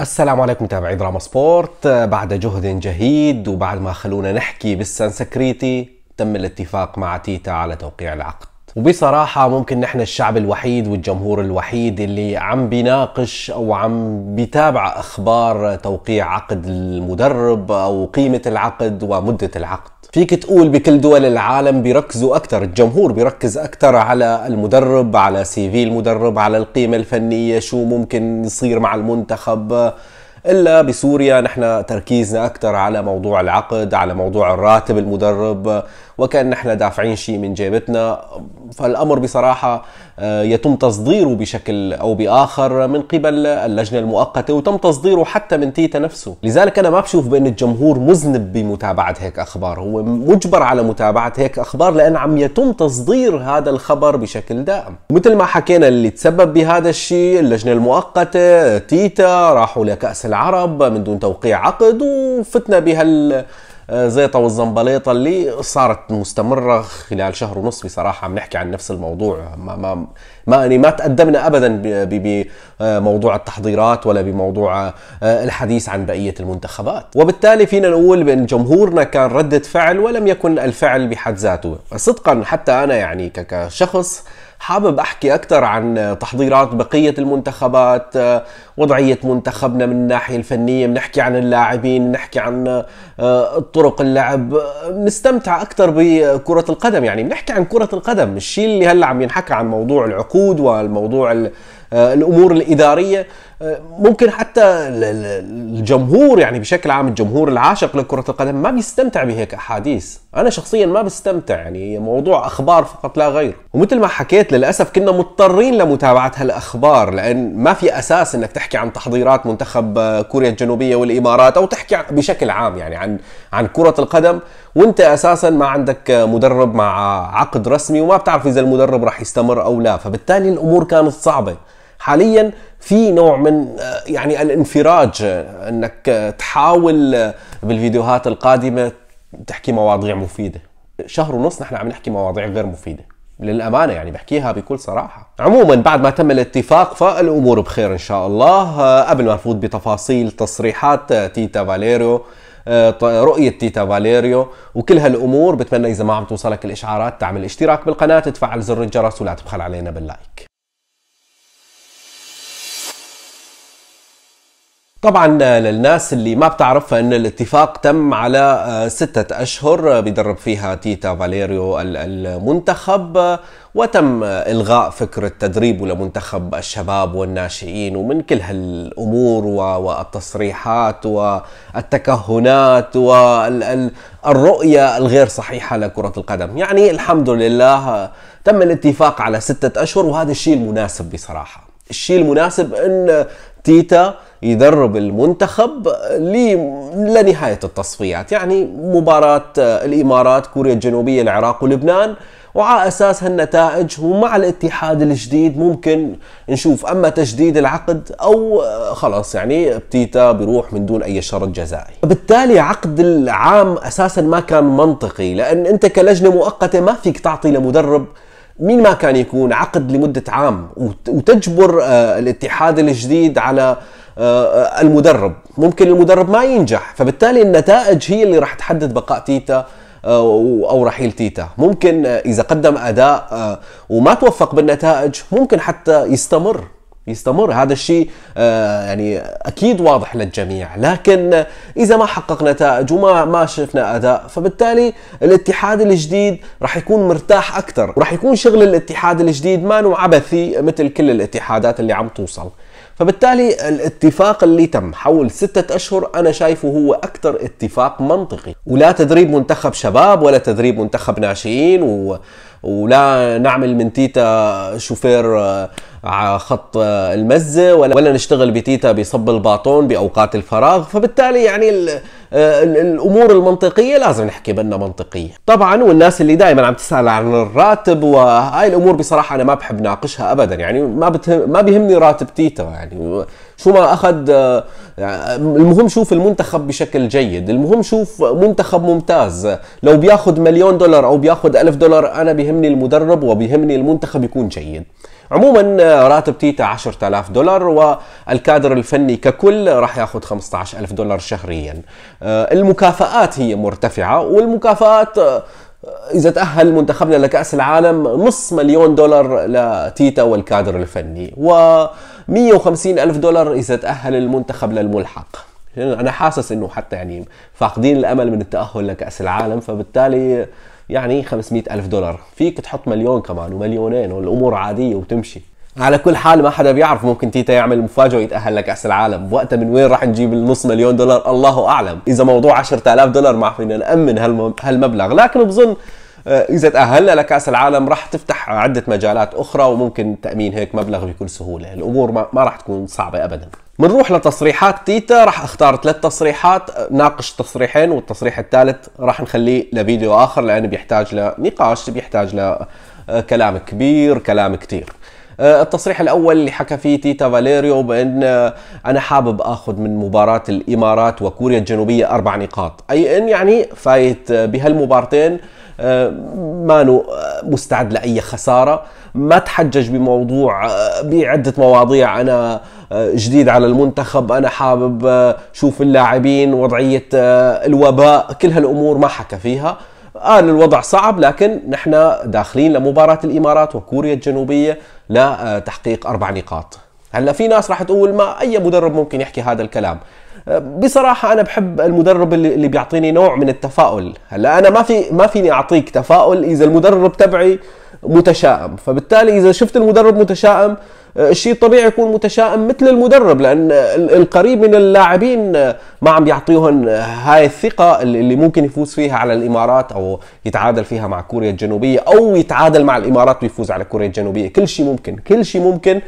السلام عليكم متابعي دراما سبورت بعد جهد جهيد وبعد ما خلونا نحكي بالسنسكريتي تم الاتفاق مع تيتا على توقيع العقد وبصراحة ممكن نحن الشعب الوحيد والجمهور الوحيد اللي عم بيناقش أو عم بيتابع أخبار توقيع عقد المدرب أو قيمة العقد ومدة العقد فيك تقول بكل دول العالم بيركزوا اكثر الجمهور بيركز اكثر على المدرب على سي في المدرب على القيمه الفنيه شو ممكن يصير مع المنتخب الا بسوريا نحن تركيزنا اكثر على موضوع العقد على موضوع الراتب المدرب وكان نحن دافعين شيء من جيبتنا فالأمر بصراحة آه، يتم تصديره بشكل أو بآخر من قبل اللجنة المؤقتة وتم تصديره حتى من تيتا نفسه لذلك أنا ما بشوف بأن الجمهور مذنب بمتابعة هيك أخبار هو مجبر على متابعة هيك أخبار لأن عم يتم تصدير هذا الخبر بشكل دائم مثل ما حكينا اللي تسبب بهذا الشيء اللجنة المؤقتة تيتا راحوا لكأس العرب من دون توقيع عقد وفتنا بهال زيطه والزنبليطه اللي صارت مستمره خلال شهر ونص بصراحه عم نحكي عن نفس الموضوع ما ما ما يعني ما تقدمنا ابدا بموضوع التحضيرات ولا بموضوع آه، الحديث عن بقيه المنتخبات وبالتالي فينا نقول بان جمهورنا كان رده فعل ولم يكن الفعل بحد ذاته صدقا حتى انا يعني كشخص حابب احكي اكثر عن تحضيرات بقيه المنتخبات وضعيه منتخبنا من الناحيه الفنيه بنحكي عن اللاعبين بنحكي عن آه، طرق اللعب بنستمتع اكثر بكره القدم يعني بنحكي عن كره القدم الشيء اللي هلا عم ينحكى عن موضوع العقود والموضوع آه، الامور الاداريه ممكن حتى الجمهور يعني بشكل عام الجمهور العاشق لكرة القدم ما بيستمتع بهيك أحاديث أنا شخصيا ما بستمتع يعني موضوع أخبار فقط لا غير ومثل ما حكيت للأسف كنا مضطرين لمتابعة هالأخبار لأن ما في أساس أنك تحكي عن تحضيرات منتخب كوريا الجنوبية والإمارات أو تحكي بشكل عام يعني عن عن كرة القدم وأنت أساسا ما عندك مدرب مع عقد رسمي وما بتعرف إذا المدرب راح يستمر أو لا فبالتالي الأمور كانت صعبة حاليا في نوع من آه، يعني الانفراج آه، انك آه، تحاول بالفيديوهات القادمه تحكي مواضيع مفيده شهر ونص نحن عم نحكي مواضيع غير مفيده للأمانة يعني بحكيها بكل صراحة عموما بعد ما تم الاتفاق فالأمور بخير إن شاء الله قبل ما نفوت بتفاصيل تصريحات تيتا فاليريو رؤية تيتا فاليريو وكل هالأمور بتمنى إذا ما عم توصلك الإشعارات تعمل اشتراك بالقناة تفعل زر الجرس ولا تبخل علينا باللايك طبعا آه، للناس اللي ما بتعرف ان الاتفاق تم على آه، ستة اشهر آه، بيدرب فيها تيتا فاليريو المنتخب وتم الغاء فكرة تدريبه لمنتخب الشباب والناشئين ومن كل هالامور والتصريحات والتكهنات والرؤية الغير صحيحة لكرة القدم يعني الحمد لله تم الاتفاق على ستة اشهر وهذا الشيء المناسب بصراحة الشيء المناسب ان تيتا يدرب المنتخب لنهاية التصفيات يعني مباراة آه، الإمارات كوريا الجنوبية العراق ولبنان وعلى أساس هالنتائج ومع الاتحاد الجديد ممكن نشوف أما تجديد العقد أو آه، خلاص يعني بتيتا بيروح من دون أي شرط جزائي بالتالي عقد العام أساسا ما كان منطقي لأن أنت كلجنة مؤقتة ما فيك تعطي لمدرب مين ما كان يكون عقد لمدة عام وتجبر آه، الاتحاد الجديد على آه، المدرب ممكن المدرب ما ينجح فبالتالي النتائج هي اللي راح تحدد بقاء تيتا آه، او رحيل تيتا ممكن آه، اذا قدم اداء وما توفق بالنتائج ممكن حتى يستمر يستمر هذا الشيء يعني اكيد واضح للجميع لكن اذا ما حقق نتائج وما ما شفنا اداء فبالتالي الاتحاد الجديد راح يكون مرتاح اكثر وراح يكون شغل الاتحاد الجديد ما عبثي مثل كل الاتحادات اللي عم توصل فبالتالي الاتفاق اللي تم حول ستة أشهر أنا شايفه هو أكثر اتفاق منطقي ولا تدريب منتخب شباب ولا تدريب منتخب ناشئين و ولا نعمل من تيتا شوفير آه، على خط آه، المزة ولا, ولا نشتغل بتيتا بصب الباطون بأوقات الفراغ فبالتالي يعني آه، الأمور المنطقية لازم نحكي بأنها منطقية طبعا والناس اللي دائما عم تسأل عن الراتب وهاي الأمور بصراحة أنا ما بحب ناقشها أبدا يعني ما, ما بيهمني راتب تيتا يعني شو ما اخذ آه، المهم شوف المنتخب بشكل جيد المهم شوف منتخب ممتاز لو بياخذ مليون دولار او بياخذ ألف دولار انا بيهمني المدرب وبيهمني المنتخب يكون جيد عموما آه، راتب تيتا 10000 دولار والكادر الفني ككل راح ياخذ 15000 دولار شهريا آه، المكافآت هي مرتفعة والمكافآت إذا تأهل منتخبنا لكأس العالم نص مليون دولار لتيتا والكادر الفني و 150 ألف دولار إذا تأهل المنتخب للملحق يعني انا حاسس انه حتى يعني فاقدين الامل من التاهل لكاس العالم فبالتالي يعني 500 الف دولار فيك تحط مليون كمان ومليونين والامور عاديه وتمشي على كل حال ما حدا بيعرف ممكن تيتا يعمل مفاجاه ويتاهل لكاس العالم وقتها من وين راح نجيب النص مليون دولار الله اعلم اذا موضوع 10000 دولار ما فينا نامن هالمبلغ لكن بظن آه، اذا تاهلنا لكاس العالم راح تفتح عده مجالات اخرى وممكن تامين هيك مبلغ بكل سهوله الامور ما, راح تكون صعبه ابدا بنروح لتصريحات تيتا راح اختار ثلاث تصريحات آه، ناقش تصريحين والتصريح الثالث راح نخليه لفيديو اخر لانه بيحتاج لنقاش بيحتاج لكلام آه، كبير كلام كثير التصريح الاول اللي حكى فيه تيتا فاليريو بان انا حابب اخذ من مباراه الامارات وكوريا الجنوبيه اربع نقاط اي ان يعني فايت بهالمبارتين آه، مانو مستعد لاي خساره ما تحجج بموضوع آه، بعده مواضيع انا آه، جديد على المنتخب انا حابب شوف اللاعبين وضعيه الوباء كل هالامور ما حكى فيها قال الوضع صعب لكن نحن داخلين لمباراه الامارات وكوريا الجنوبيه لتحقيق اربع نقاط هلا في ناس راح تقول ما اي مدرب ممكن يحكي هذا الكلام بصراحة أنا بحب المدرب اللي, اللي بيعطيني نوع من التفاؤل، هلا أنا ما في ما فيني أعطيك تفاؤل إذا المدرب تبعي متشائم، فبالتالي إذا شفت المدرب متشائم الشيء الطبيعي يكون متشائم مثل المدرب لأن القريب من اللاعبين ما عم بيعطيهم هاي الثقة اللي ممكن يفوز فيها على الإمارات أو يتعادل فيها مع كوريا الجنوبية أو يتعادل مع الإمارات ويفوز على كوريا الجنوبية، كل شيء ممكن، كل شيء ممكن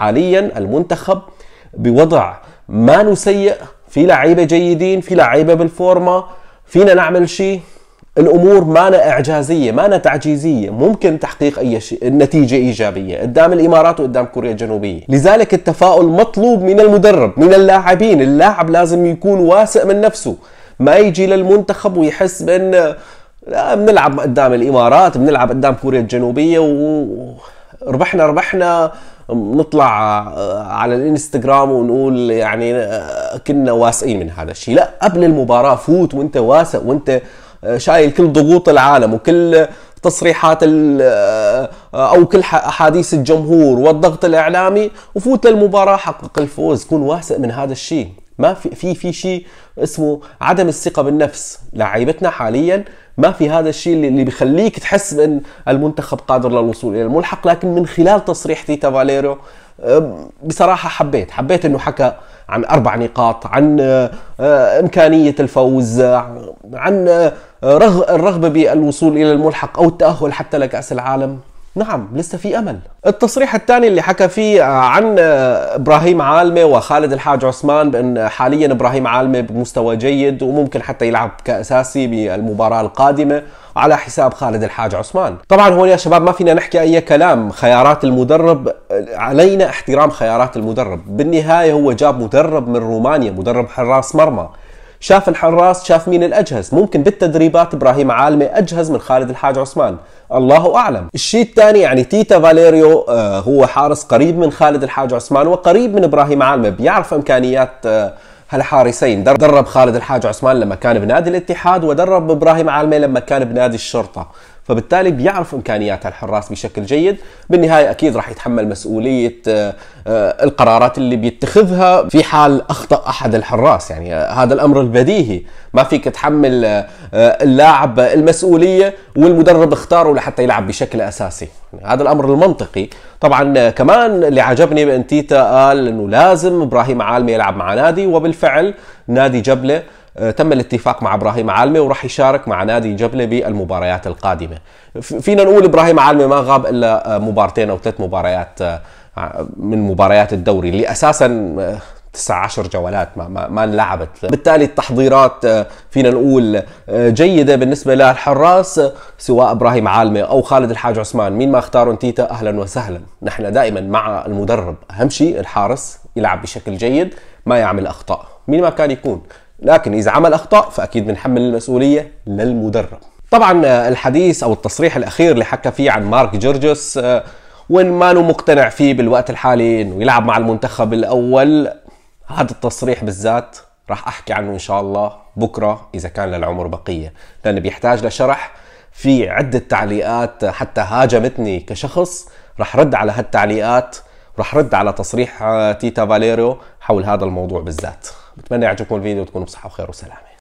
حاليا المنتخب بوضع ما نسيء في لعيبه جيدين في لعيبه بالفورما فينا نعمل شيء الامور ما اعجازيه ما تعجيزيه ممكن تحقيق اي شيء النتيجة ايجابيه قدام الامارات وقدام كوريا الجنوبيه لذلك التفاؤل مطلوب من المدرب من اللاعبين اللاعب لازم يكون واثق من نفسه ما يجي للمنتخب ويحس بان لا بنلعب قدام الامارات بنلعب قدام كوريا الجنوبيه و ربحنا ربحنا نطلع آه، على الانستغرام ونقول يعني آه، كنا واثقين من هذا الشيء لا قبل المباراه فوت وانت واثق وانت آه، شايل كل ضغوط العالم وكل تصريحات او كل احاديث الجمهور والضغط الاعلامي وفوت للمباراه حقق الفوز كن واثق من هذا الشيء ما في في في شيء اسمه عدم الثقه بالنفس لعيبتنا حاليا ما في هذا الشيء اللي بيخليك تحس بان المنتخب قادر للوصول الى الملحق لكن من خلال تصريح تيتا فاليرو بصراحه حبيت حبيت انه حكى عن اربع نقاط عن أه، امكانيه الفوز عن أه، الرغبه بالوصول الى الملحق او التاهل حتى لكاس العالم نعم لسه في امل التصريح الثاني اللي حكى فيه آه، عن آه، ابراهيم عالمه وخالد الحاج عثمان بان حاليا ابراهيم عالمه بمستوى جيد وممكن حتى يلعب كاساسي بالمباراه القادمه على حساب خالد الحاج عثمان طبعا هون يا شباب ما فينا نحكي اي كلام خيارات المدرب آه، علينا احترام خيارات المدرب بالنهايه هو جاب مدرب من رومانيا مدرب حراس مرمى شاف الحراس شاف مين الاجهز ممكن بالتدريبات ابراهيم عالمي اجهز من خالد الحاج عثمان الله اعلم الشيء الثاني يعني تيتا فاليريو آه، هو حارس قريب من خالد الحاج عثمان وقريب من ابراهيم عالمي بيعرف امكانيات آه، هالحارسين درب خالد الحاج عثمان لما كان بنادي الاتحاد ودرب ابراهيم عالمي لما كان بنادي الشرطه فبالتالي بيعرف امكانيات الحراس بشكل جيد بالنهايه اكيد راح يتحمل مسؤوليه آه، آه، القرارات اللي بيتخذها في حال اخطا احد الحراس يعني هذا الامر البديهي ما فيك تحمل آه، اللاعب المسؤوليه والمدرب اختاره لحتى يلعب بشكل اساسي يعني هذا الامر المنطقي طبعا كمان اللي عجبني بانتيتا قال انه لازم ابراهيم عالمي يلعب مع نادي وبالفعل نادي جبله آه، تم الاتفاق مع ابراهيم عالمه وراح يشارك مع نادي جبله بالمباريات القادمه فينا نقول ابراهيم عالمه ما غاب الا آه، مبارتين او ثلاث مباريات آه، من مباريات الدوري اللي اساسا 19 جولات ما ما, ما انلعبت بالتالي التحضيرات فينا نقول جيده بالنسبه للحراس سواء ابراهيم عالمه او خالد الحاج عثمان مين ما اختاروا تيتا اهلا وسهلا نحن دائما مع المدرب اهم شيء الحارس يلعب بشكل جيد ما يعمل اخطاء مين ما كان يكون لكن إذا عمل أخطاء فأكيد بنحمل المسؤولية للمدرب طبعا آه، الحديث أو التصريح الأخير اللي حكى فيه عن مارك جورجوس آه، وإن ما مقتنع فيه بالوقت الحالي إنه يلعب مع المنتخب الأول هذا التصريح بالذات راح أحكي عنه إن شاء الله بكرة إذا كان للعمر بقية لأنه بيحتاج لشرح في عدة تعليقات آه، حتى هاجمتني كشخص رح رد على هالتعليقات رح رد على تصريح تيتا فاليريو حول هذا الموضوع بالذات بتمنى يعجبكم الفيديو وتكونوا بصحه وخير وسلامه